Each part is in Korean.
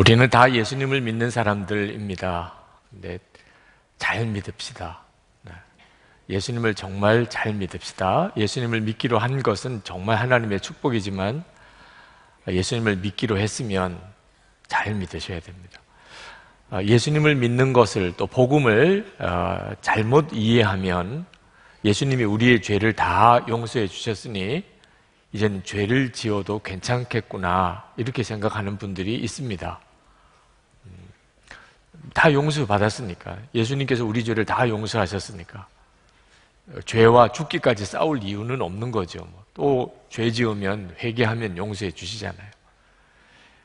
우리는 다 예수님을 믿는 사람들입니다. 근잘 네, 믿읍시다. 네, 예수님을 정말 잘 믿읍시다. 예수님을 믿기로 한 것은 정말 하나님의 축복이지만 예수님을 믿기로 했으면 잘 믿으셔야 됩니다. 어, 예수님을 믿는 것을 또 복음을 어, 잘못 이해하면 예수님이 우리의 죄를 다 용서해 주셨으니 이제 죄를 지어도 괜찮겠구나 이렇게 생각하는 분들이 있습니다. 다용서받았으니까 예수님께서 우리 죄를 다용서하셨으니까 죄와 죽기까지 싸울 이유는 없는 거죠. 뭐. 또죄 지으면 회개하면 용서해 주시잖아요.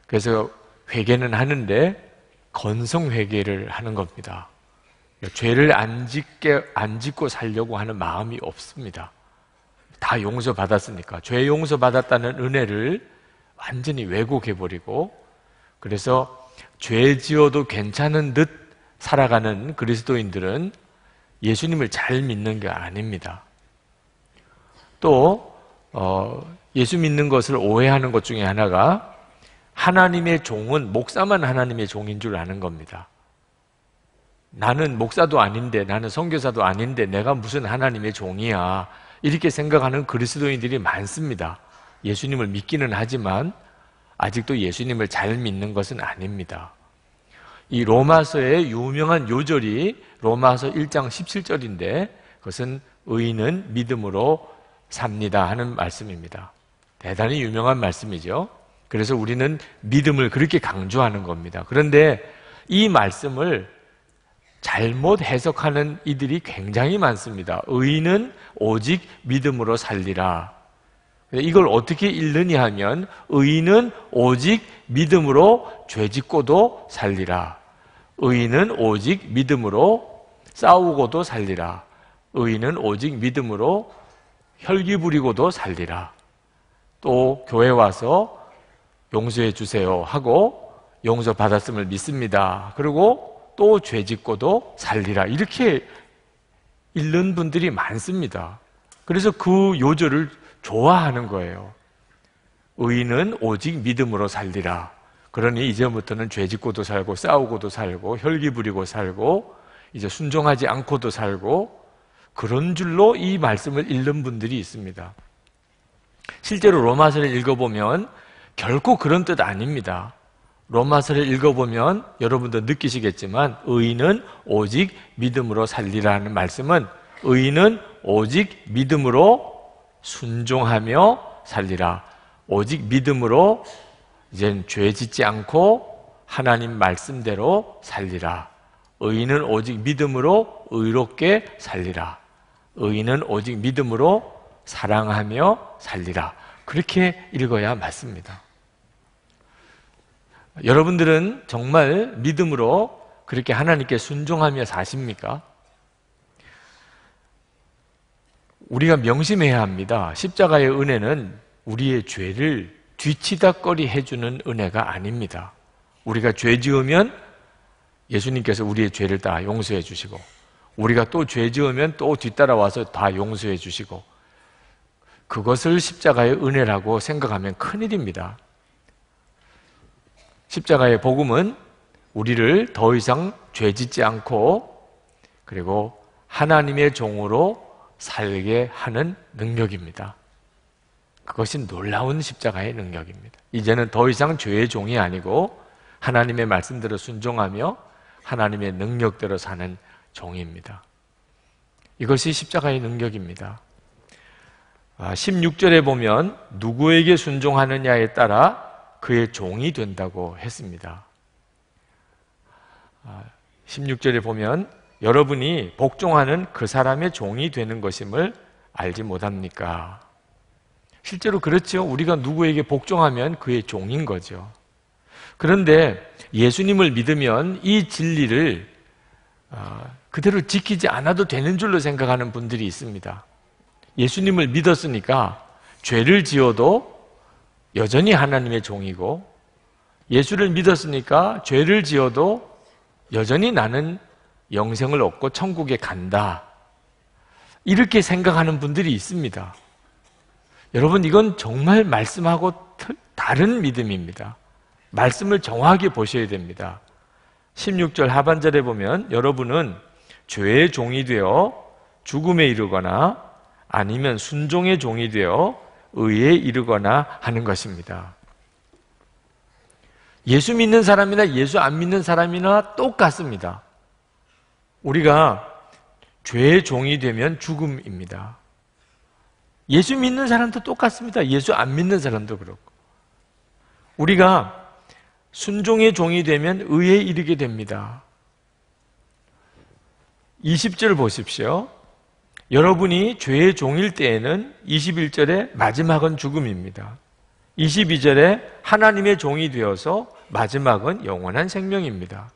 그래서 회개는 하는데 건성 회개를 하는 겁니다. 죄를 안 짓게 안 짓고 살려고 하는 마음이 없습니다. 다 용서 받았으니까 죄 용서 받았다는 은혜를 완전히 왜곡해 버리고 그래서 죄 지어도 괜찮은 듯 살아가는 그리스도인들은 예수님을 잘 믿는 게 아닙니다. 또 어, 예수 믿는 것을 오해하는 것 중에 하나가 하나님의 종은 목사만 하나님의 종인 줄 아는 겁니다. 나는 목사도 아닌데 나는 선교사도 아닌데 내가 무슨 하나님의 종이야 이렇게 생각하는 그리스도인들이 많습니다. 예수님을 믿기는 하지만 아직도 예수님을 잘 믿는 것은 아닙니다. 이 로마서의 유명한 요절이 로마서 1장 17절인데 그것은 의인은 믿음으로 삽니다 하는 말씀입니다. 대단히 유명한 말씀이죠. 그래서 우리는 믿음을 그렇게 강조하는 겁니다. 그런데 이 말씀을 잘못 해석하는 이들이 굉장히 많습니다. 의인은 오직 믿음으로 살리라. 예, 이걸 어떻게 읽느냐 하면 의인은 오직 믿음으로 죄짓고도 살리라. 의인은 오직 믿음으로 싸우고도 살리라. 의인은 오직 믿음으로 혈기 부리고도 살리라. 또 교회 와서 용서해 주세요 하고 용서 받았음을 믿습니다. 그리고 또 죄짓고도 살리라. 이렇게 읽는 분들이 많습니다. 그래서 그 요절을 좋아하는 거예요. 의인은 오직 믿음으로 살리라. 그러니 이제부터는 죄 짓고도 살고 싸우고도 살고 혈기 부리고 살고 이제 순종하지 않고도 살고 그런 줄로 이 말씀을 읽는 분들이 있습니다. 실제로 로마서를 읽어보면 결코 그런 뜻 아닙니다. 로마서를 읽어보면 여러분도 느끼시겠지만 의인은 오직 믿음으로 살리라는 말씀은 의인은 오직 믿음으로 순종하며 살리라. 오직 믿음으로 이젠 죄 짓지 않고 하나님 말씀대로 살리라. 의인은 오직 믿음으로 의롭게 살리라. 의인은 오직 믿음으로 사랑하며 살리라. 그렇게 읽어야 맞습니다. 여러분들은 정말 믿음으로 그렇게 하나님께 순종하며 사십니까? 우리가 명심해야 합니다. 십자가의 은혜는 우리의 죄를 뒤치다거리 해주는 은혜가 아닙니다. 우리가 죄 지으면 예수님께서 우리의 죄를 다 용서해 주시고, 우리가 또 죄 지으면 또 뒤따라와서 다 용서해 주시고, 그것을 십자가의 은혜라고 생각하면 큰일입니다. 십자가의 복음은 우리를 더 이상 죄 짓지 않고, 그리고 하나님의 종으로 살게 하는 능력입니다. 그것이 놀라운 십자가의 능력입니다. 이제는 더 이상 죄의 종이 아니고 하나님의 말씀대로 순종하며 하나님의 능력대로 사는 종입니다. 이것이 십자가의 능력입니다. 16절에 아, 보면 누구에게 순종하느냐에 따라 그의 종이 된다고 했습니다. 16절에 아, 보면 여러분이 복종하는 그 사람의 종이 되는 것임을 알지 못합니까? 실제로 그렇죠. 우리가 누구에게 복종하면 그의 종인 거죠. 그런데 예수님을 믿으면 이 진리를 어, 그대로 지키지 않아도 되는 줄로 생각하는 분들이 있습니다. 예수님을 믿었으니까 죄를 지어도 여전히 하나님의 종이고 예수를 믿었으니까 죄를 지어도 여전히 나는 영생을 얻고 천국에 간다. 이렇게 생각하는 분들이 있습니다. 여러분, 이건 정말 말씀하고 다른 믿음입니다. 말씀을 정확히 보셔야 됩니다. 16절 하반절에 보면 여러분은 죄의 종이 되어 죽음에 이르거나 아니면 순종의 종이 되어 의에 이르거나 하는 것입니다. 예수 믿는 사람이나 예수 안 믿는 사람이나 똑같습니다. 우리가 죄의 종이 되면 죽음입니다. 예수 믿는 사람도 똑같습니다. 예수 안 믿는 사람도 그렇고. 우리가 순종의 종이 되면 의에 이르게 됩니다. 20절 보십시오. 여러분이 죄의 종일 때에는 21절에 마지막은 죽음입니다. 22절에 하나님의 종이 되어서 마지막은 영원한 생명입니다.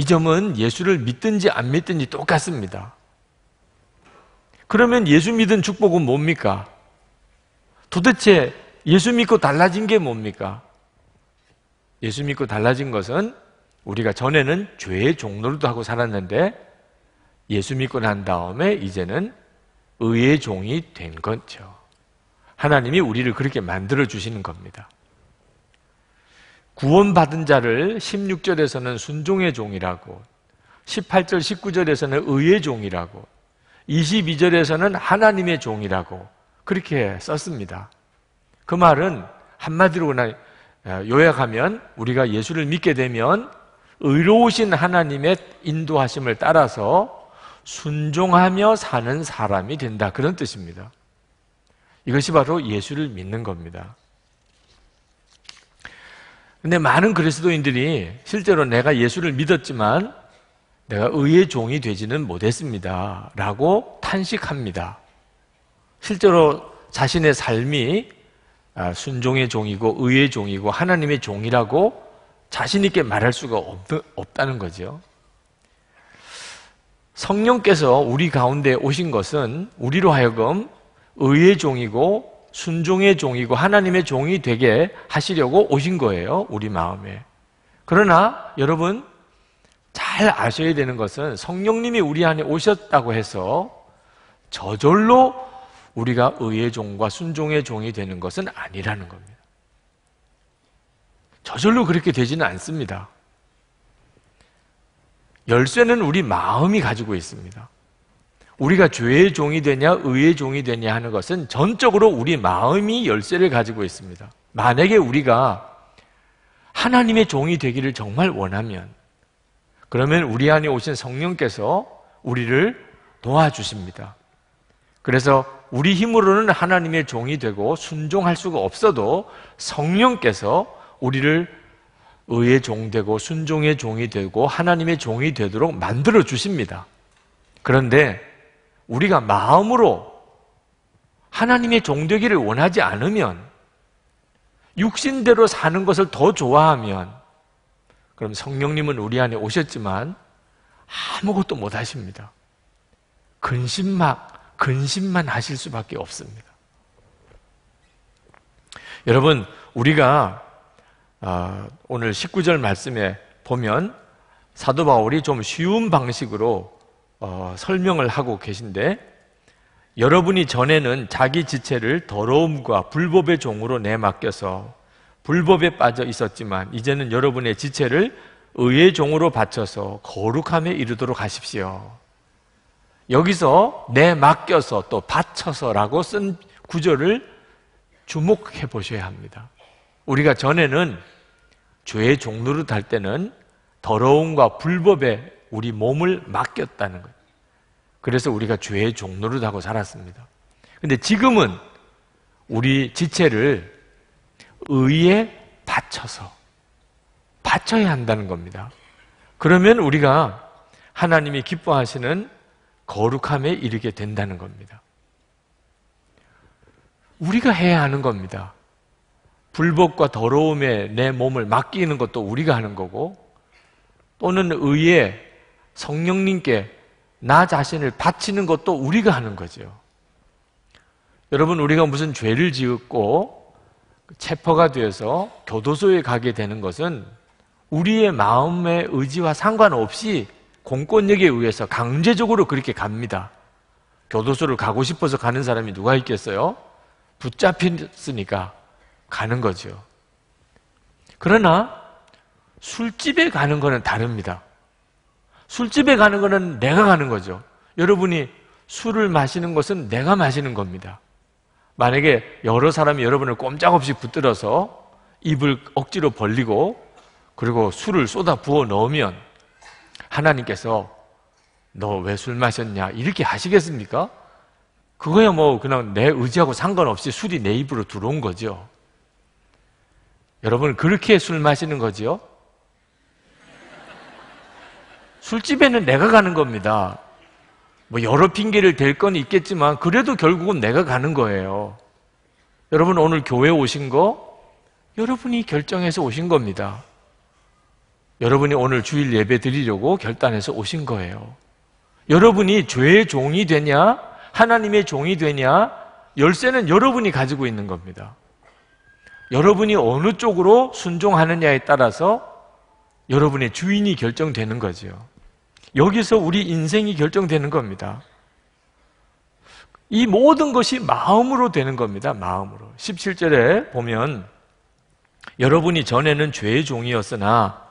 이 점은 예수를 믿든지 안 믿든지 똑같습니다. 그러면 예수 믿은 축복은 뭡니까? 도대체 예수 믿고 달라진 게 뭡니까? 예수 믿고 달라진 것은 우리가 전에는 죄의 종로도 하고 살았는데 예수 믿고 난 다음에 이제는 의의 종이 된 거죠. 하나님이 우리를 그렇게 만들어 주시는 겁니다. 구원받은 자를 16절에서는 순종의 종이라고 18절, 19절에서는 의의 종이라고 22절에서는 하나님의 종이라고 그렇게 썼습니다. 그 말은 한마디로 어, 요약하면 우리가 예수를 믿게 되면 의로우신 하나님의 인도하심을 따라서 순종하며 사는 사람이 된다. 그런 뜻입니다. 이것이 바로 예수를 믿는 겁니다. 근데 많은 그리스도인들이 실제로 내가 예수를 믿었지만 내가 의의 종이 되지는 못했습니다. 라고 탄식합니다. 실제로 자신의 삶이 아, 순종의 종이고 의의 종이고 하나님의 종이라고 자신있게 말할 수가 없다는 거죠. 성령께서 우리 가운데 오신 것은 우리로 하여금 의의 종이고 순종의 종이고 하나님의 종이 되게 하시려고 오신 거예요. 우리 마음에. 그러나 여러분 잘 아셔야 되는 것은 성령님이 우리 안에 오셨다고 해서 저절로 우리가 의의 종과 순종의 종이 되는 것은 아니라는 겁니다. 저절로 그렇게 되지는 않습니다. 열쇠는 우리 마음이 가지고 있습니다. 우리가 죄의 종이 되냐 의의 종이 되냐 하는 것은 전적으로 우리 마음이 열쇠를 가지고 있습니다. 만약에 우리가 하나님의 종이 되기를 정말 원하면 그러면 우리 안에 오신 성령께서 우리를 도와주십니다. 그래서 우리 힘으로는 하나님의 종이 되고 순종할 수가 없어도 성령께서 우리를 의의 종 되고 순종의 종이 되고 하나님의 종이 되도록 만들어 주십니다. 그런데 우리가 마음으로 하나님의 종되기를 원하지 않으면 육신대로 사는 것을 더 좋아하면 그럼 성령님은 우리 안에 오셨지만 아무것도 못 하십니다. 근심만 근심만 하실 수밖에 없습니다. 여러분, 우리가 아, 오늘 19절 말씀에 보면 사도 바울이 좀 쉬운 방식으로 어, 설명을 하고 계신데 여러분이 전에는 자기 지체를 더러움과 불법의 종으로 내맡겨서 불법에 빠져 있었지만 이제는 여러분의 지체를 의의 종으로 바쳐서 거룩함에 이르도록 하십시오. 여기서 내맡겨서 또 바쳐서라고 쓴 구절을 주목해 보셔야 합니다. 우리가 전에는 죄의 종로를 달 때는 더러움과 불법에 우리 몸을 맡겼다는 거예요. 그래서 우리가 죄의 종로를 하고 살았습니다. 근데 지금은 우리 지체를 의에 바쳐서 바쳐야 한다는 겁니다. 그러면 우리가 하나님이 기뻐하시는 거룩함에 이르게 된다는 겁니다. 우리가 해야 하는 겁니다. 불법과 더러움에 내 몸을 맡기는 것도 우리가 하는 거고, 또는 의에 성령님께 나 자신을 바치는 것도 우리가 하는 거죠. 여러분, 우리가 무슨 죄를 지었고 체포가 되어서 교도소에 가게 되는 것은 우리의 마음의 의지와 상관없이 공권력에 의해서 강제적으로 그렇게 갑니다. 교도소를 가고 싶어서 가는 사람이 누가 있겠어요? 붙잡혔으니까 가는 거죠. 그러나 술집에 가는 거는 다릅니다. 술집에 가는 거는 내가 가는 거죠. 여러분이 술을 마시는 것은 내가 마시는 겁니다. 만약에 여러 사람이 여러분을 꼼짝없이 붙들어서 입을 억지로 벌리고 그리고 술을 쏟아 부어 넣으면 하나님께서 너 왜 술 마셨냐 이렇게 하시겠습니까? 그거야 뭐 그냥 내 의지하고 상관없이 술이 내 입으로 들어온 거죠. 여러분 그렇게 술 마시는 거지요? 술집에는 내가 가는 겁니다. 뭐 여러 핑계를 댈 건 있겠지만 그래도 결국은 내가 가는 거예요. 여러분 오늘 교회 오신 거 여러분이 결정해서 오신 겁니다. 여러분이 오늘 주일 예배 드리려고 결단해서 오신 거예요. 여러분이 죄의 종이 되냐 하나님의 종이 되냐 열쇠는 여러분이 가지고 있는 겁니다. 여러분이 어느 쪽으로 순종하느냐에 따라서 여러분의 주인이 결정되는 거지요. 여기서 우리 인생이 결정되는 겁니다. 이 모든 것이 마음으로 되는 겁니다. 마음으로. 17절에 보면 여러분이 전에는 죄의 종이었으나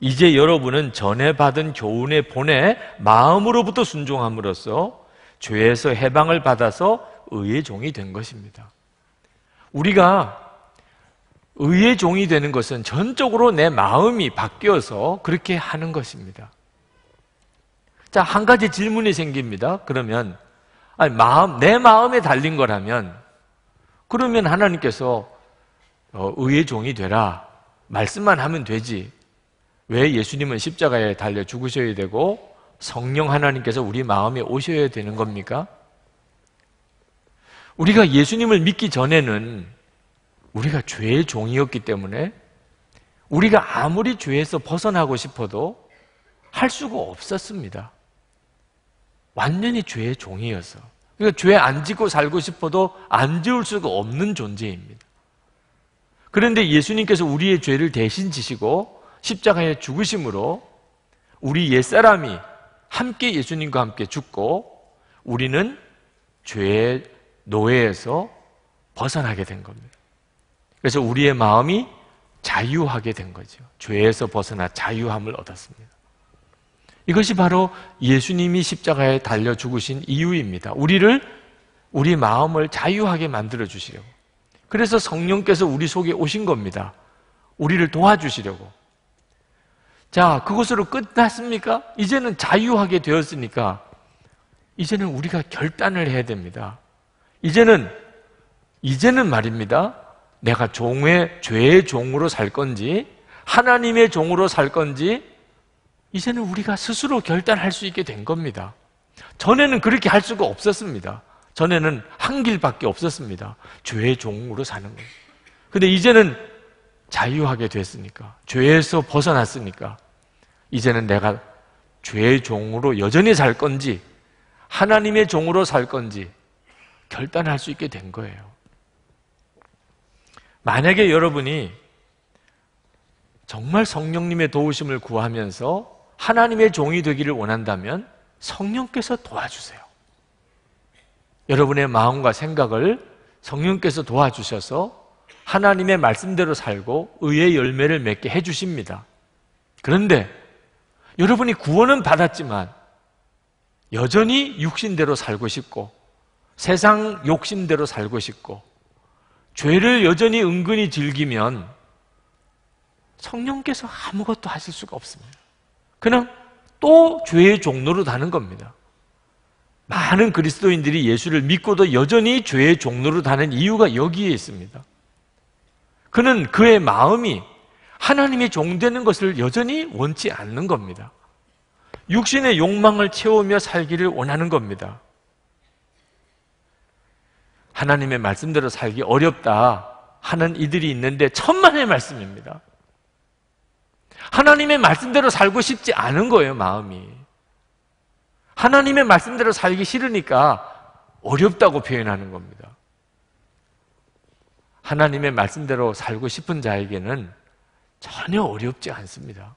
이제 여러분은 전에 받은 교훈의 본에 마음으로부터 순종함으로써 죄에서 해방을 받아서 의의 종이 된 것입니다. 우리가 의의 종이 되는 것은 전적으로 내 마음이 바뀌어서 그렇게 하는 것입니다. 자, 한 가지 질문이 생깁니다. 그러면, 아니, 마음, 내 마음에 달린 거라면, 그러면 하나님께서, 어, 의의 종이 되라. 말씀만 하면 되지. 왜 예수님은 십자가에 달려 죽으셔야 되고, 성령 하나님께서 우리 마음에 오셔야 되는 겁니까? 우리가 예수님을 믿기 전에는 우리가 죄의 종이었기 때문에 우리가 아무리 죄에서 벗어나고 싶어도 할 수가 없었습니다. 완전히 죄의 종이어서 그러니까 죄 안 짓고 살고 싶어도 안 지울 수가 없는 존재입니다. 그런데 예수님께서 우리의 죄를 대신 지시고 십자가에 죽으심으로 우리 옛사람이 함께 예수님과 함께 죽고 우리는 죄의 노예에서 벗어나게 된 겁니다. 그래서 우리의 마음이 자유하게 된 거죠. 죄에서 벗어나 자유함을 얻었습니다. 이것이 바로 예수님이 십자가에 달려 죽으신 이유입니다. 우리를 우리 마음을 자유하게 만들어 주시려고. 그래서 성령께서 우리 속에 오신 겁니다. 우리를 도와주시려고. 자, 그것으로 끝났습니까? 이제는 자유하게 되었으니까 이제는 우리가 결단을 해야 됩니다. 이제는 이제는 말입니다. 내가 종의 죄의 종으로 살 건지 하나님의 종으로 살 건지 이제는 우리가 스스로 결단할 수 있게 된 겁니다. 전에는 그렇게 할 수가 없었습니다. 전에는 한 길밖에 없었습니다. 죄의 종으로 사는 거예요. 근데 이제는 자유하게 됐으니까, 죄에서 벗어났으니까, 이제는 내가 죄의 종으로 여전히 살 건지, 하나님의 종으로 살 건지, 결단할 수 있게 된 거예요. 만약에 여러분이 정말 성령님의 도우심을 구하면서 하나님의 종이 되기를 원한다면 성령께서 도와주세요. 여러분의 마음과 생각을 성령께서 도와주셔서 하나님의 말씀대로 살고 의의 열매를 맺게 해주십니다. 그런데 여러분이 구원은 받았지만 여전히 육신대로 살고 싶고 세상 욕심대로 살고 싶고 죄를 여전히 은근히 즐기면 성령께서 아무것도 하실 수가 없습니다. 그냥또 죄의 종로로 하는 겁니다. 많은 그리스도인들이 예수를 믿고도 여전히 죄의 종로로 다는 이유가 여기에 있습니다. 그는 그의 마음이 하나님의 종되는 것을 여전히 원치 않는 겁니다. 육신의 욕망을 채우며 살기를 원하는 겁니다. 하나님의 말씀대로 살기 어렵다 하는 이들이 있는데 천만의 말씀입니다. 하나님의 말씀대로 살고 싶지 않은 거예요, 마음이. 하나님의 말씀대로 살기 싫으니까 어렵다고 표현하는 겁니다. 하나님의 말씀대로 살고 싶은 자에게는 전혀 어렵지 않습니다.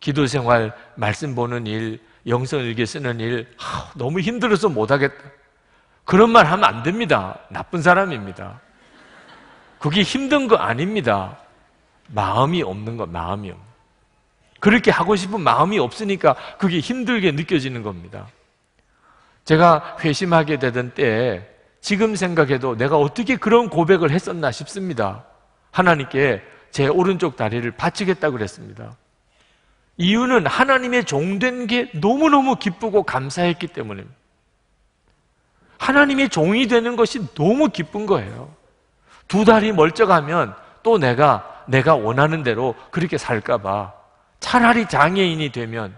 기도 생활, 말씀 보는 일, 영성 일기 쓰는 일, 아, 너무 힘들어서 못하겠다. 그런 말 하면 안 됩니다. 나쁜 사람입니다. 그게 힘든 거 아닙니다. 마음이 없는 거, 마음이 없는 거. 그렇게 하고 싶은 마음이 없으니까 그게 힘들게 느껴지는 겁니다. 제가 회심하게 되던 때에 지금 생각해도 내가 어떻게 그런 고백을 했었나 싶습니다. 하나님께 제 오른쪽 다리를 바치겠다고 그랬습니다. 이유는 하나님의 종 된 게 너무너무 기쁘고 감사했기 때문입니다. 하나님의 종이 되는 것이 너무 기쁜 거예요. 두 다리 멀쩡하면 또 내가 내가 원하는 대로 그렇게 살까봐 차라리 장애인이 되면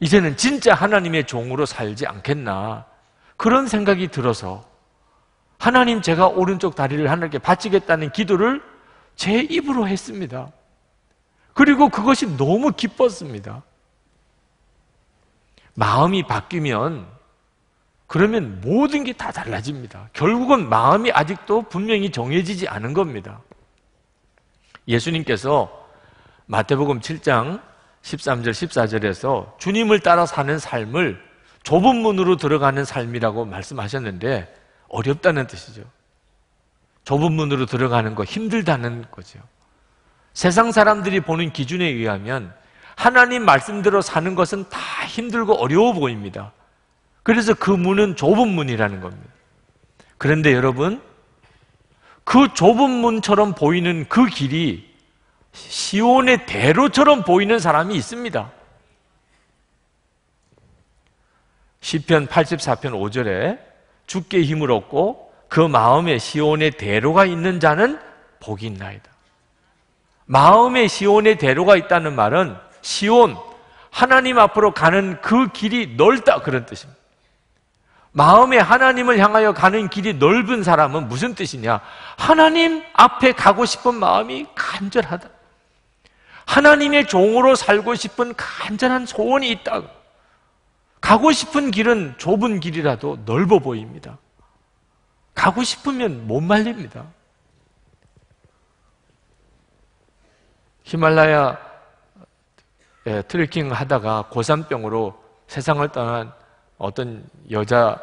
이제는 진짜 하나님의 종으로 살지 않겠나 그런 생각이 들어서 하나님 제가 오른쪽 다리를 하나님께 바치겠다는 기도를 제 입으로 했습니다. 그리고 그것이 너무 기뻤습니다. 마음이 바뀌면 그러면 모든 게 다 달라집니다. 결국은 마음이 아직도 분명히 정해지지 않은 겁니다. 예수님께서 마태복음 7장 13절 14절에서 주님을 따라 사는 삶을 좁은 문으로 들어가는 삶이라고 말씀하셨는데 어렵다는 뜻이죠. 좁은 문으로 들어가는 거 힘들다는 거죠. 세상 사람들이 보는 기준에 의하면 하나님 말씀대로 사는 것은 다 힘들고 어려워 보입니다. 그래서 그 문은 좁은 문이라는 겁니다. 그런데 여러분, 그 좁은 문처럼 보이는 그 길이 시온의 대로처럼 보이는 사람이 있습니다. 시편 84편 5절에 죽게 힘을 얻고 그 마음에 시온의 대로가 있는 자는 복이 있나이다. 마음에 시온의 대로가 있다는 말은 시온, 하나님 앞으로 가는 그 길이 넓다 그런 뜻입니다. 마음에 하나님을 향하여 가는 길이 넓은 사람은 무슨 뜻이냐? 하나님 앞에 가고 싶은 마음이 간절하다. 하나님의 종으로 살고 싶은 간절한 소원이 있다. 가고 싶은 길은 좁은 길이라도 넓어 보입니다. 가고 싶으면 못 말립니다. 히말라야 예, 트레킹 하다가 고산병으로 세상을 떠난 어떤 여자분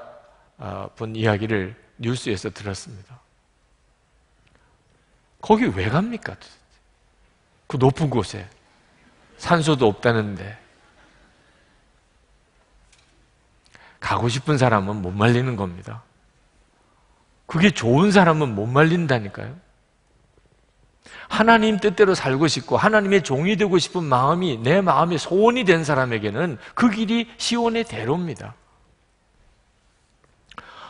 아, 이야기를 뉴스에서 들었습니다. 거기 왜 갑니까? 그 높은 곳에 산소도 없다는데 가고 싶은 사람은 못 말리는 겁니다. 그게 좋은 사람은 못 말린다니까요. 하나님 뜻대로 살고 싶고 하나님의 종이 되고 싶은 마음이 내 마음의 소원이 된 사람에게는 그 길이 시온의 대로입니다.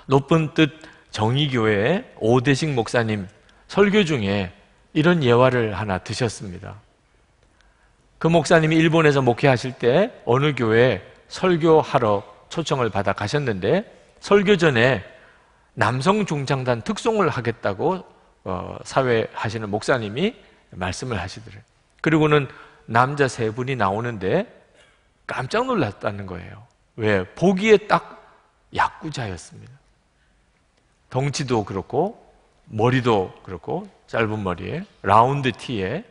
높은 뜻 정의교회 오대식 목사님 설교 중에 이런 예화를 하나 드셨습니다. 그 목사님이 일본에서 목회하실 때 어느 교회 설교하러 초청을 받아 가셨는데 설교 전에 남성 중장단 특송을 하겠다고 어, 사회 하시는 목사님이 말씀을 하시더래요. 그리고는 남자 세 분이 나오는데 깜짝 놀랐다는 거예요. 왜? 보기에 딱 약구자였습니다. 덩치도 그렇고 머리도 그렇고 짧은 머리에 라운드 티에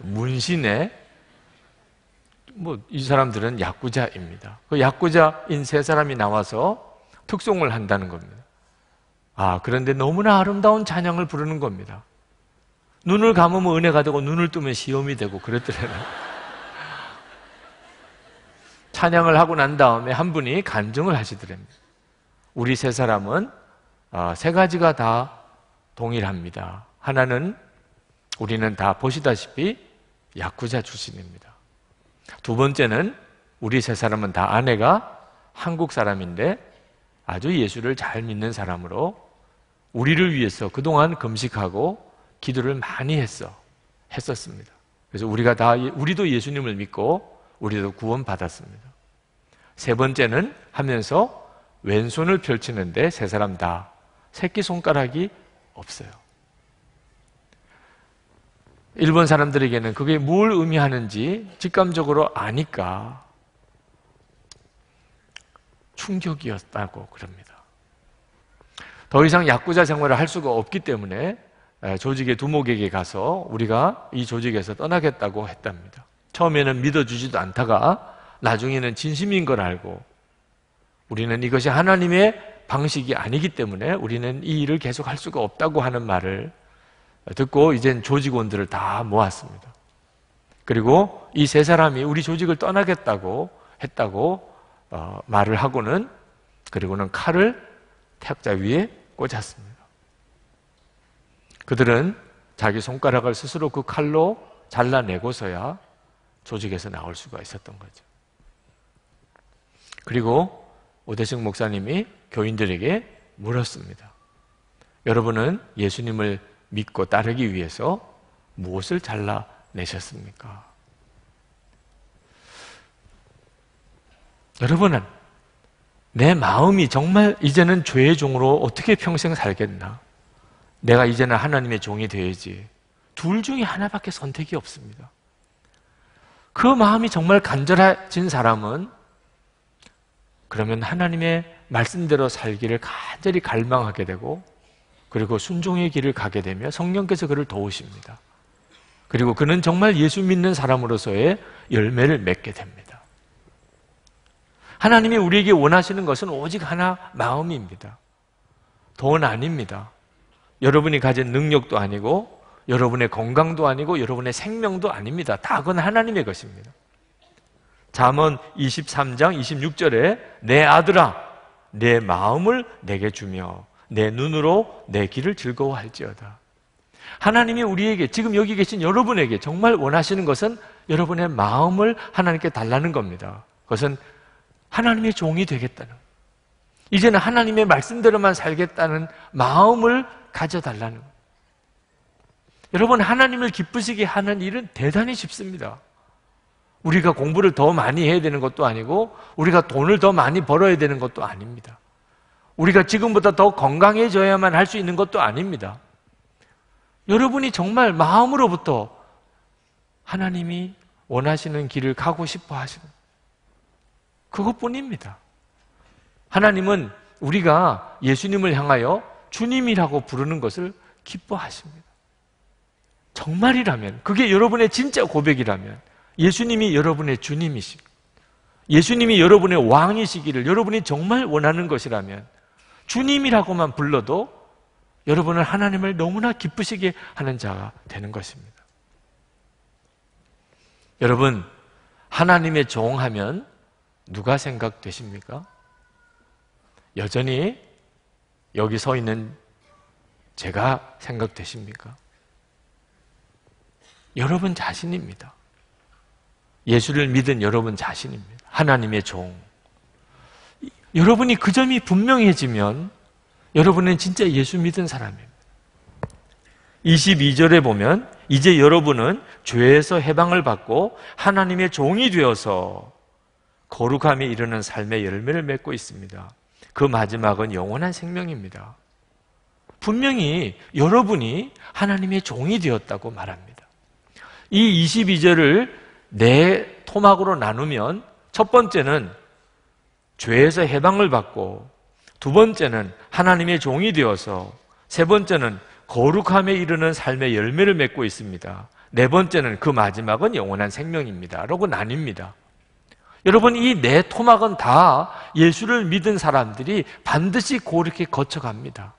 문신에 뭐 이 사람들은 야구자입니다. 그 야구자인 세 사람이 나와서 특송을 한다는 겁니다. 아 그런데 너무나 아름다운 찬양을 부르는 겁니다. 눈을 감으면 은혜가 되고 눈을 뜨면 시험이 되고 그랬더래요. 찬양을 하고 난 다음에 한 분이 간증을 하시더랍니다. 우리 세 사람은 아, 세 가지가 다 동일합니다. 하나는 우리는 다 보시다시피 야쿠자 출신입니다. 두 번째는 우리 세 사람은 다 아내가 한국 사람인데 아주 예수를 잘 믿는 사람으로 우리를 위해서 그동안 금식하고 기도를 많이 했어. 했었습니다. 그래서 우리가 다 예, 우리도 예수님을 믿고 우리도 구원받았습니다. 세 번째는 하면서 왼손을 펼치는데 세 사람 다 새끼 손가락이 없어요. 일본 사람들에게는 그게 뭘 의미하는지 직감적으로 아니까 충격이었다고 그럽니다. 더 이상 야구자 생활을 할 수가 없기 때문에 조직의 두목에게 가서 우리가 이 조직에서 떠나겠다고 했답니다. 처음에는 믿어주지도 않다가 나중에는 진심인 걸 알고 우리는 이것이 하나님의 방식이 아니기 때문에 우리는 이 일을 계속 할 수가 없다고 하는 말을 듣고 이젠 조직원들을 다 모았습니다. 그리고 이 세 사람이 우리 조직을 떠나겠다고 했다고 어, 말을 하고는 그리고는 칼을 태자 위에 꽂았습니다. 그들은 자기 손가락을 스스로 그 칼로 잘라내고서야 조직에서 나올 수가 있었던 거죠. 그리고 오대식 목사님이 교인들에게 물었습니다. 여러분은 예수님을 믿고 따르기 위해서 무엇을 잘라내셨습니까? 여러분은 내 마음이 정말 이제는 죄의 종으로 어떻게 평생 살겠나? 내가 이제는 하나님의 종이 되야지. 둘 중에 하나밖에 선택이 없습니다. 그 마음이 정말 간절해진 사람은 그러면 하나님의 말씀대로 살기를 간절히 갈망하게 되고 그리고 순종의 길을 가게 되며 성령께서 그를 도우십니다. 그리고 그는 정말 예수 믿는 사람으로서의 열매를 맺게 됩니다. 하나님이 우리에게 원하시는 것은 오직 하나 마음입니다. 돈 아닙니다. 여러분이 가진 능력도 아니고 여러분의 건강도 아니고 여러분의 생명도 아닙니다. 다 그건 하나님의 것입니다. 잠언 23장 26절에 내 아들아 내 마음을 내게 주며 내 눈으로 내 길을 즐거워할지어다. 하나님이 우리에게 지금 여기 계신 여러분에게 정말 원하시는 것은 여러분의 마음을 하나님께 달라는 겁니다. 그것은 하나님의 종이 되겠다는 이제는 하나님의 말씀대로만 살겠다는 마음을 가져달라는 여러분 하나님을 기쁘시게 하는 일은 대단히 쉽습니다. 우리가 공부를 더 많이 해야 되는 것도 아니고 우리가 돈을 더 많이 벌어야 되는 것도 아닙니다. 우리가 지금보다 더 건강해져야만 할 수 있는 것도 아닙니다. 여러분이 정말 마음으로부터 하나님이 원하시는 길을 가고 싶어 하시는 그것뿐입니다. 하나님은 우리가 예수님을 향하여 주님이라고 부르는 것을 기뻐하십니다. 정말이라면, 그게 여러분의 진짜 고백이라면, 예수님이 여러분의 주님이십니다. 예수님이 여러분의 왕이시기를 여러분이 정말 원하는 것이라면 주님이라고만 불러도 여러분은 하나님을 너무나 기쁘시게 하는 자가 되는 것입니다. 여러분, 하나님의 종하면 누가 생각되십니까? 여전히 여기 서 있는 제가 생각되십니까? 여러분 자신입니다. 예수를 믿은 여러분 자신입니다. 하나님의 종. 여러분이 그 점이 분명해지면 여러분은 진짜 예수 믿은 사람입니다. 22절에 보면 이제 여러분은 죄에서 해방을 받고 하나님의 종이 되어서 거룩함에 이르는 삶의 열매를 맺고 있습니다. 그 마지막은 영원한 생명입니다. 분명히 여러분이 하나님의 종이 되었다고 말합니다. 이 22절을 네 토막으로 나누면 첫 번째는 죄에서 해방을 받고 두 번째는 하나님의 종이 되어서 세 번째는 거룩함에 이르는 삶의 열매를 맺고 있습니다. 네 번째는 그 마지막은 영원한 생명입니다. 라고 나뉩니다. 여러분 이 네 토막은 다 예수를 믿은 사람들이 반드시 고렇게 거쳐갑니다.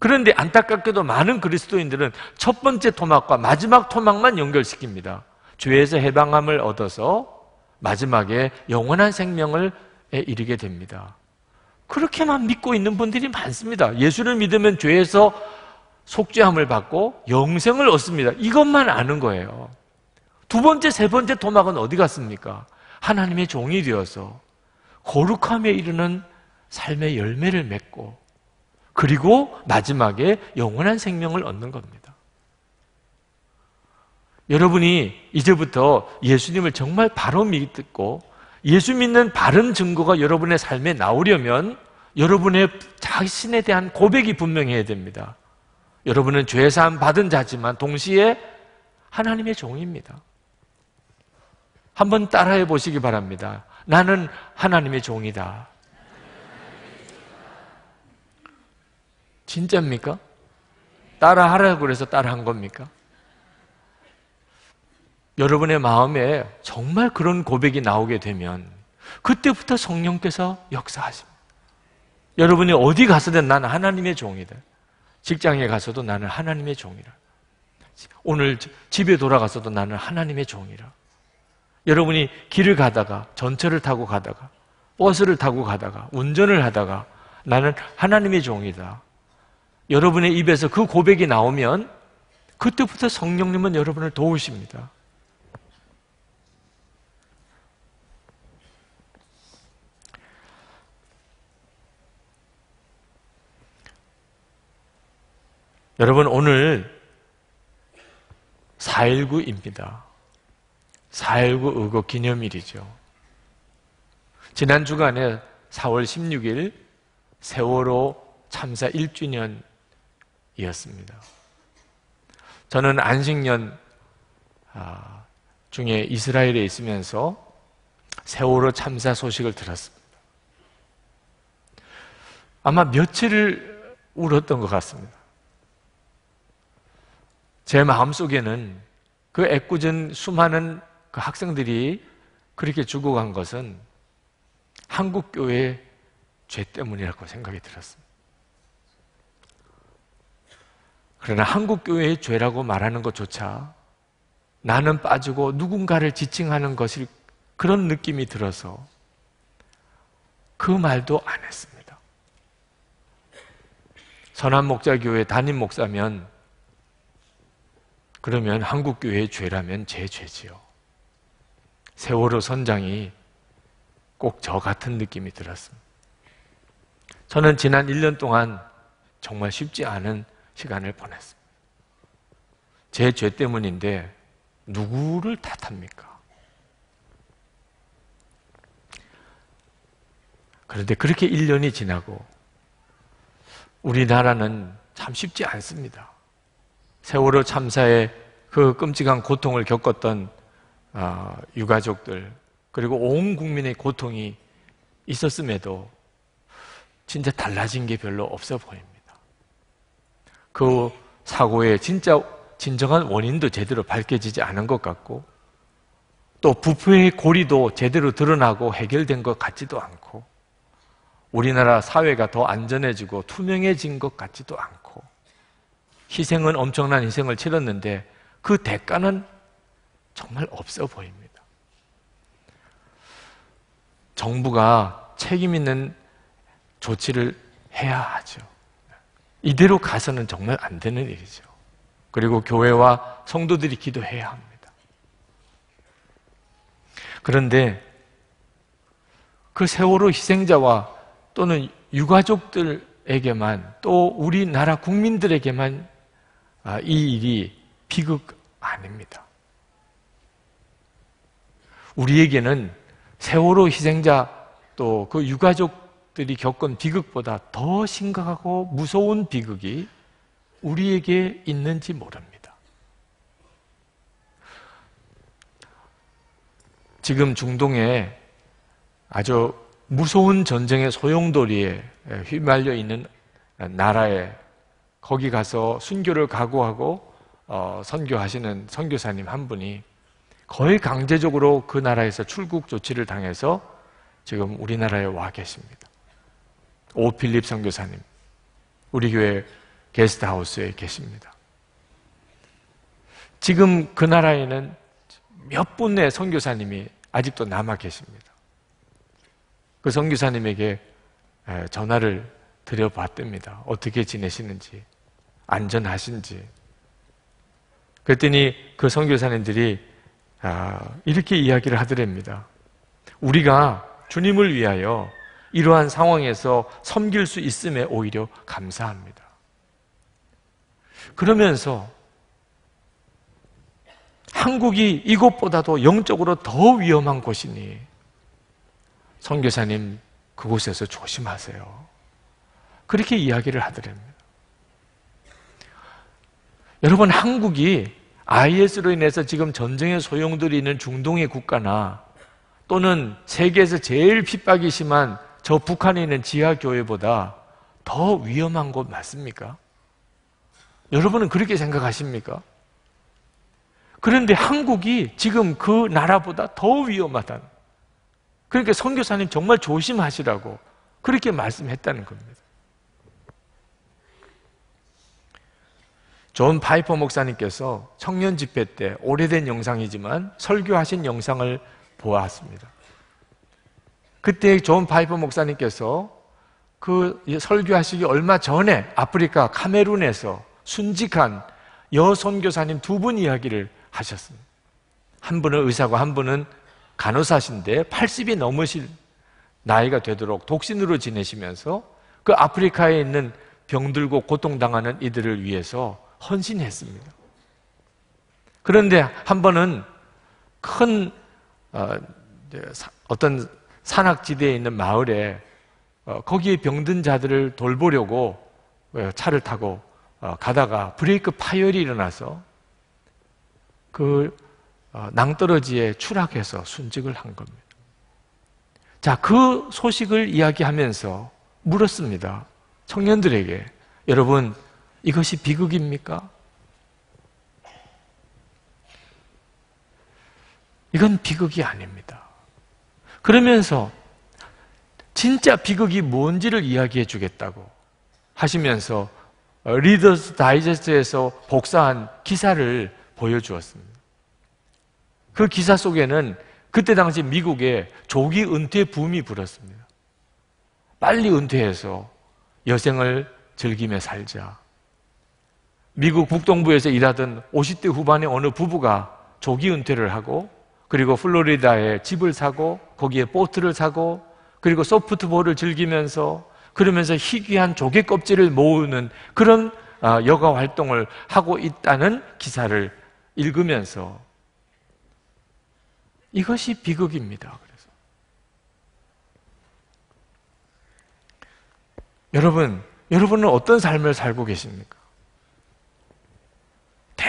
그런데 안타깝게도 많은 그리스도인들은 첫 번째 토막과 마지막 토막만 연결시킵니다. 죄에서 해방함을 얻어서 마지막에 영원한 생명을 이르게 됩니다. 그렇게만 믿고 있는 분들이 많습니다. 예수를 믿으면 죄에서 속죄함을 받고 영생을 얻습니다. 이것만 아는 거예요. 두 번째, 세 번째 도막은 어디 갔습니까? 하나님의 종이 되어서 거룩함에 이르는 삶의 열매를 맺고 그리고 마지막에 영원한 생명을 얻는 겁니다. 여러분이 이제부터 예수님을 정말 바로 믿고 예수 믿는 바른 증거가 여러분의 삶에 나오려면 여러분의 자신에 대한 고백이 분명해야 됩니다. 여러분은 죄사함 받은 자지만 동시에 하나님의 종입니다. 한번 따라해 보시기 바랍니다. 나는 하나님의 종이다. 진짜입니까? 따라하라고 그래서 따라한 겁니까? 여러분의 마음에 정말 그런 고백이 나오게 되면 그때부터 성령께서 역사하십니다. 여러분이 어디 가서든 나는 하나님의 종이다. 직장에 가서도 나는 하나님의 종이라. 오늘 집에 돌아가서도 나는 하나님의 종이라. 여러분이 길을 가다가 전철을 타고 가다가 버스를 타고 가다가 운전을 하다가 나는 하나님의 종이다. 여러분의 입에서 그 고백이 나오면 그때부터 성령님은 여러분을 도우십니다. 여러분 오늘 4.19입니다. 4.19 의거 기념일이죠. 지난 주간에 4월 16일 세월호 참사 1주년이었습니다. 저는 안식년 아, 중에 이스라엘에 있으면서 세월호 참사 소식을 들었습니다. 아마 며칠을 울었던 것 같습니다. 제 마음속에는 그 애꿎은 수많은 그 학생들이 그렇게 죽어간 것은 한국 교회의 죄 때문이라고 생각이 들었습니다. 그러나 한국 교회의 죄라고 말하는 것조차 나는 빠지고 누군가를 지칭하는 것이 그런 느낌이 들어서 그 말도 안 했습니다. 선한 목자 교회 담임 목사면 그러면 한국교회의 죄라면 제 죄지요. 세월호 선장이 꼭 저 같은 느낌이 들었습니다. 저는 지난 1년 동안 정말 쉽지 않은 시간을 보냈습니다. 제 죄 때문인데 누구를 탓합니까? 그런데 그렇게 1년이 지나고 우리나라는 참 쉽지 않습니다. 세월호 참사에그 끔찍한 고통을 겪었던 아, 유가족들 그리고 온 국민의 고통이 있었음에도 진짜 달라진 게 별로 없어 보입니다. 그 사고의 진짜 진정한 원인도 제대로 밝혀지지 않은 것 같고 또 부패의 고리도 제대로 드러나고 해결된 것 같지도 않고 우리나라 사회가 더 안전해지고 투명해진 것 같지도 않고 희생은 엄청난 희생을 치렀는데 그 대가는 정말 없어 보입니다. 정부가 책임 있는 조치를 해야 하죠. 이대로 가서는 정말 안 되는 일이죠. 그리고 교회와 성도들이 기도해야 합니다. 그런데 그 세월호 희생자와 또는 유가족들에게만 또 우리나라 국민들에게만 아, 이 일이 비극 아닙니다. 우리에게는 세월호 희생자 또 그 유가족들이 겪은 비극보다 더 심각하고 무서운 비극이 우리에게 있는지 모릅니다. 지금 중동에 아주 무서운 전쟁의 소용돌이에 휘말려 있는 나라에 거기 가서 순교를 각오하고 어, 선교하시는 선교사님 한 분이 거의 강제적으로 그 나라에서 출국 조치를 당해서 지금 우리나라에 와 계십니다. 오필립 선교사님, 우리 교회 게스트하우스에 계십니다. 지금 그 나라에는 몇 분의 선교사님이 아직도 남아 계십니다. 그 선교사님에게 전화를 드려봤답니다. 어떻게 지내시는지. 안전하신지. 그랬더니 그성교사님들이 아, 이렇게 이야기를 하더랍니다. 우리가 주님을 위하여 이러한 상황에서 섬길 수 있음에 오히려 감사합니다. 그러면서 한국이 이곳보다도 영적으로 더 위험한 곳이니 성교사님 그곳에서 조심하세요. 그렇게 이야기를 하더랍니다. 여러분 한국이 IS로 인해서 지금 전쟁의 소용돌이 있는 중동의 국가나 또는 세계에서 제일 핍박이 심한 저 북한에 있는 지하교회보다 더 위험한 곳 맞습니까? 여러분은 그렇게 생각하십니까? 그런데 한국이 지금 그 나라보다 더 위험하다는. 그러니까 선교사님 정말 조심하시라고 그렇게 말씀했다는 겁니다. 존 파이퍼 목사님께서 청년 집회 때 오래된 영상이지만 설교하신 영상을 보았습니다. 그때 존 파이퍼 목사님께서 그 설교하시기 얼마 전에 아프리카 카메룬에서 순직한 여선교사님 두 분 이야기를 하셨습니다. 한 분은 의사고 한 분은 간호사신데 80이 넘으실 나이가 되도록 독신으로 지내시면서 그 아프리카에 있는 병들고 고통당하는 이들을 위해서 헌신했습니다. 그런데 한 번은 큰 어, 어떤 산악지대에 있는 마을에 어, 거기에 병든 자들을 돌보려고 어, 차를 타고 가다가 브레이크 파열이 일어나서 그 낭떠러지에 추락해서 순직을 한 겁니다. 자, 그 소식을 이야기하면서 물었습니다. 청년들에게 여러분 이것이 비극입니까? 이건 비극이 아닙니다. 그러면서 진짜 비극이 뭔지를 이야기해 주겠다고 하시면서 리더스 다이제스트에서 복사한 기사를 보여주었습니다. 그 기사 속에는 그때 당시 미국에 조기 은퇴 붐이 불었습니다. 빨리 은퇴해서 여생을 즐기며 살자. 미국 북동부에서 일하던 50대 후반의 어느 부부가 조기 은퇴를 하고 그리고 플로리다에 집을 사고 거기에 보트를 사고 그리고 소프트볼을 즐기면서 그러면서 희귀한 조개 껍질을 모으는 그런 아, 여가 활동을 하고 있다는 기사를 읽으면서 이것이 비극입니다. 그래서 여러분, 여러분은 어떤 삶을 살고 계십니까?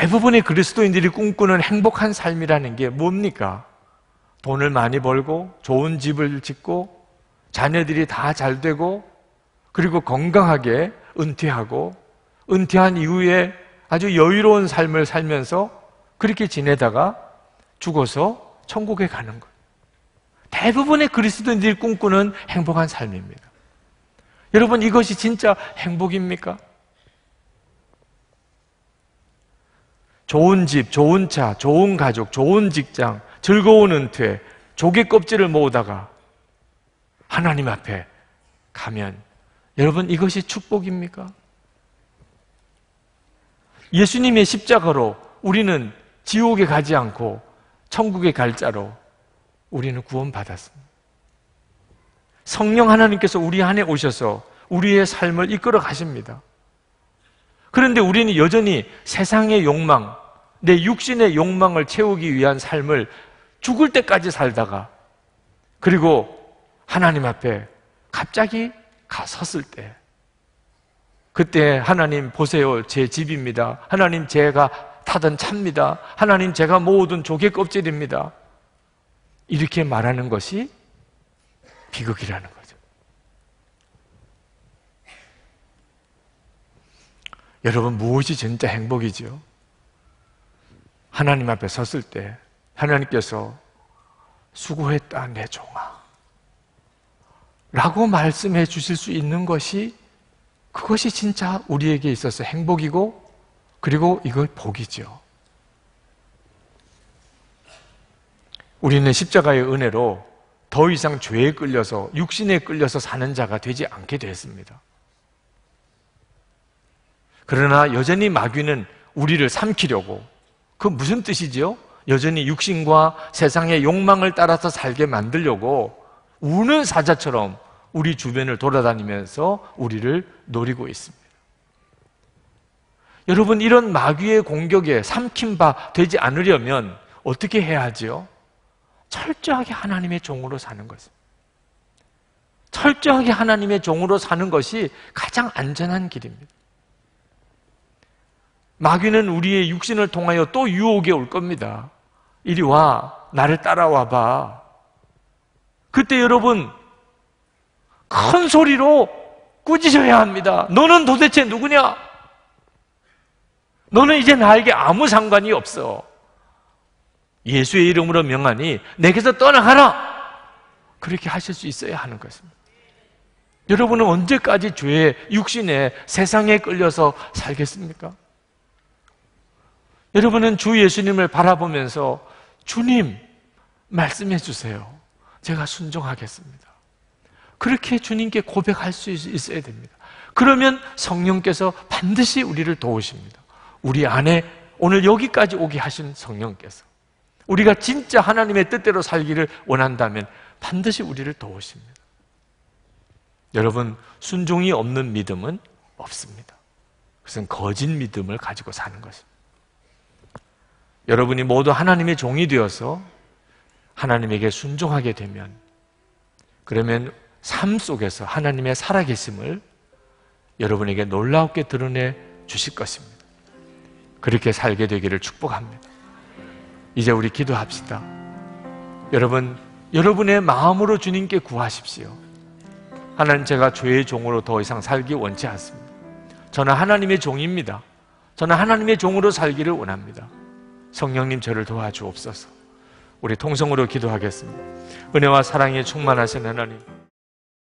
대부분의 그리스도인들이 꿈꾸는 행복한 삶이라는 게 뭡니까? 돈을 많이 벌고 좋은 집을 짓고 자녀들이 다 잘 되고 그리고 건강하게 은퇴하고 은퇴한 이후에 아주 여유로운 삶을 살면서 그렇게 지내다가 죽어서 천국에 가는 것. 대부분의 그리스도인들이 꿈꾸는 행복한 삶입니다. 여러분 이것이 진짜 행복입니까? 좋은 집, 좋은 차, 좋은 가족, 좋은 직장, 즐거운 은퇴, 조개 껍질을 모으다가 하나님 앞에 가면 여러분 이것이 축복입니까? 예수님의 십자가로 우리는 지옥에 가지 않고 천국의 갈자로 우리는 구원받았습니다. 성령 하나님께서 우리 안에 오셔서 우리의 삶을 이끌어 가십니다. 그런데 우리는 여전히 세상의 욕망, 내 육신의 욕망을 채우기 위한 삶을 죽을 때까지 살다가 그리고 하나님 앞에 갑자기 가 섰을 때 그때 하나님 보세요 제 집입니다 하나님 제가 타던 차입니다 하나님 제가 모으던 조개 껍질입니다 이렇게 말하는 것이 비극이라는 거죠 여러분 무엇이 진짜 행복이죠 하나님 앞에 섰을 때 하나님께서 수고했다 내 종아 라고 말씀해 주실 수 있는 것이 그것이 진짜 우리에게 있어서 행복이고 그리고 이걸 복이죠. 우리는 십자가의 은혜로 더 이상 죄에 끌려서 육신에 끌려서 사는 자가 되지 않게 되었습니다. 그러나 여전히 마귀는 우리를 삼키려고 그 무슨 뜻이지요? 여전히 육신과 세상의 욕망을 따라서 살게 만들려고 우는 사자처럼 우리 주변을 돌아다니면서 우리를 노리고 있습니다. 여러분, 이런 마귀의 공격에 삼킨 바 되지 않으려면 어떻게 해야 하지 철저하게 하나님의 종으로 사는 것입니다. 철저하게 하나님의 종으로 사는 것이 가장 안전한 길입니다. 마귀는 우리의 육신을 통하여 또 유혹에 올 겁니다. 이리 와. 나를 따라와 봐. 그때 여러분, 큰 소리로 꾸짖어야 합니다. 너는 도대체 누구냐? 너는 이제 나에게 아무 상관이 없어. 예수의 이름으로 명하니 내게서 떠나가라! 그렇게 하실 수 있어야 하는 것입니다. 여러분은 언제까지 죄의 육신에 세상에 끌려서 살겠습니까? 여러분은 주 예수님을 바라보면서 주님 말씀해 주세요. 제가 순종하겠습니다. 그렇게 주님께 고백할 수 있어야 됩니다. 그러면 성령께서 반드시 우리를 도우십니다. 우리 안에 오늘 여기까지 오게 하신 성령께서 우리가 진짜 하나님의 뜻대로 살기를 원한다면 반드시 우리를 도우십니다. 여러분, 순종이 없는 믿음은 없습니다. 그것은 거짓 믿음을 가지고 사는 것입니다. 여러분이 모두 하나님의 종이 되어서 하나님에게 순종하게 되면 그러면 삶 속에서 하나님의 살아계심을 여러분에게 놀랍게 라 드러내 주실 것입니다. 그렇게 살게 되기를 축복합니다. 이제 우리 기도합시다. 여러분, 여러분의 마음으로 주님께 구하십시오. 하나님 제가 죄의 종으로 더 이상 살기 원치 않습니다. 저는 하나님의 종입니다. 저는 하나님의 종으로 살기를 원합니다. 성령님 저를 도와주옵소서. 우리 통성으로 기도하겠습니다. 은혜와 사랑이 충만하신 하나님.